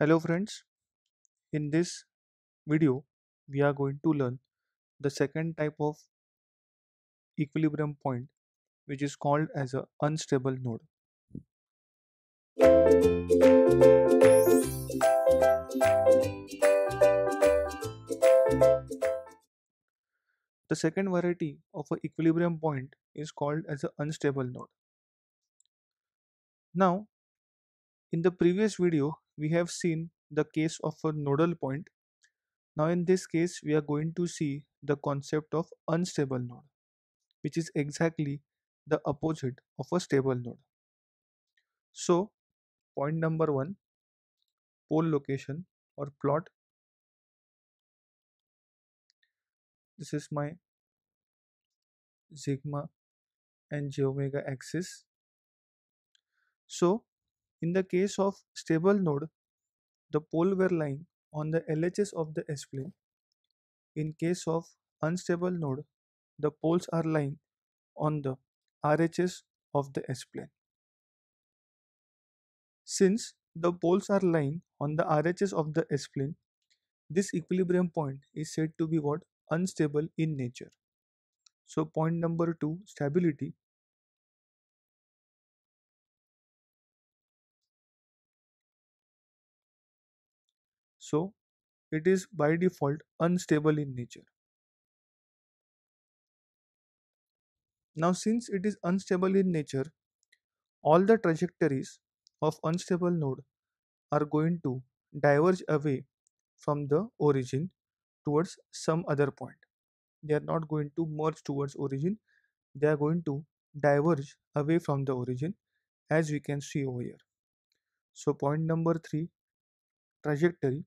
Hello friends, in this video we are going to learn the second type of equilibrium point which is called as an unstable node. The second variety of a equilibrium point is called as an unstable node. Now in the previous video we have seen the case of a nodal point. Now in this case, we are going to see the concept of unstable node, which is exactly the opposite of a stable node. So point number one, pole location or plot. This is my sigma and j omega axis. So in the case of stable node, the pole were lying on the LHS of the S-plane. In case of unstable node, the poles are lying on the RHS of the S-plane. Since the poles are lying on the RHS of the S-plane, this equilibrium point is said to be what? Unstable in nature. So point number 2, stability So it is by default unstable in nature. Now since it is unstable in nature, all the trajectories of unstable node are going to diverge away from the origin towards some other point. They are not going to merge towards origin, they are going to diverge away from the origin as we can see over here. So point number 3 trajectory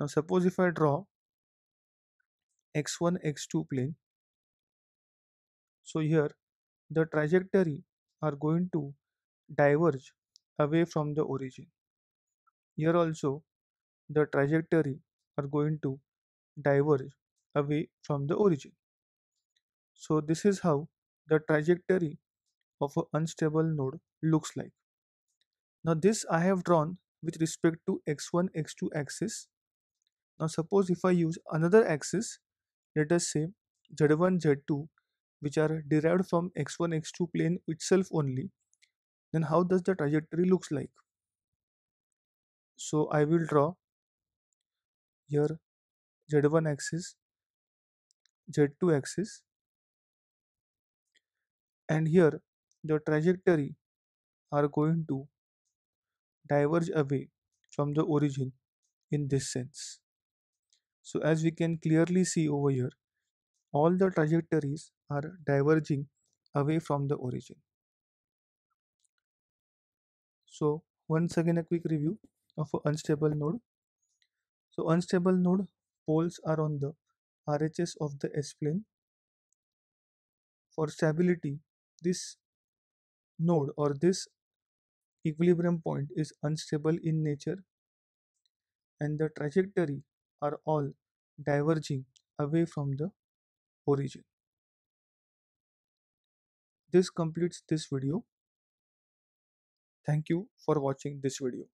now suppose if I draw x1 x2 plane so here the trajectory are going to diverge away from the origin here also the trajectory are going to diverge away from the origin so this is how the trajectory of an unstable node looks like now this I have drawn with respect to x1 x2 axis now suppose if I use another axis, let us say z1, z2 which are derived from x1, x2 plane itself only, then how does the trajectory looks like? So I will draw here z1 axis, z2 axis and here the trajectory are going to diverge away from the origin in this sense. So as we can clearly see over here, all the trajectories are diverging away from the origin. So once again a quick review of an unstable node. So unstable node poles are on the RHS of the S-plane. For stability, this node or this equilibrium point is unstable in nature and the trajectory are all diverging away from the origin. This completes this video. Thank you for watching this video.